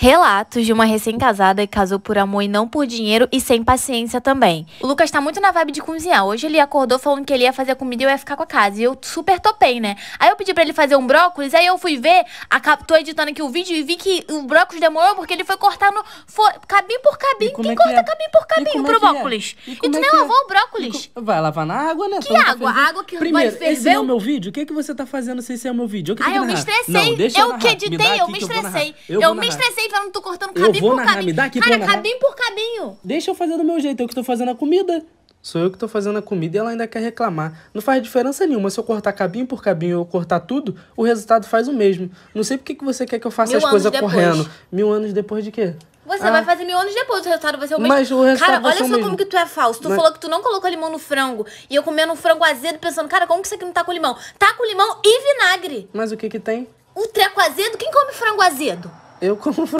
Relatos de uma recém-casada que casou por amor e não por dinheiro e sem paciência também. O Lucas tá muito na vibe de cozinhar. Hoje ele acordou falando que ele ia fazer comida e eu ia ficar com a casa. E eu super topei, né? Aí eu pedi para ele fazer um brócolis, aí eu fui ver, a, tô editando aqui o vídeo e vi que o brócolis demorou porque ele foi cortando foi cabim por cabim Quem é que corta é? por cabim é pro é brócolis? E, e, tu é nem é? lavou o brócolis? Co... Vai lavar na água, né? Que água? Tá água que Primeiro, vai ferver. Esse é o meu vídeo? O que, que você tá fazendo esse é o meu vídeo? Eu que ah, eu me estressei. Não, eu, eu que editei, eu me estressei. Eu me estressei Gente, eu não tô cortando cabinho eu vou por narrar, cabinho. Me dá aqui Cara, pra cabinho por cabinho. Deixa eu fazer do meu jeito, eu que tô fazendo a comida. Sou eu que tô fazendo a comida e ela ainda quer reclamar. Não faz diferença nenhuma. Se eu cortar cabinho por cabinho ou cortar tudo, o resultado faz o mesmo. Não sei por que você quer que eu faça mil as coisas correndo. Mil anos depois de quê? Você ah. vai fazer mil anos depois, o resultado vai ser o mesmo. Mas o resultado cara, olha só mesmo. como que tu é falso. Tu Mas... falou que tu não colocou limão no frango. E eu comendo um frango azedo pensando, cara, como que isso aqui não tá com limão? Tá com limão e vinagre. Mas o que que tem? O treco azedo? Quem come frango azedo? Eu como frango.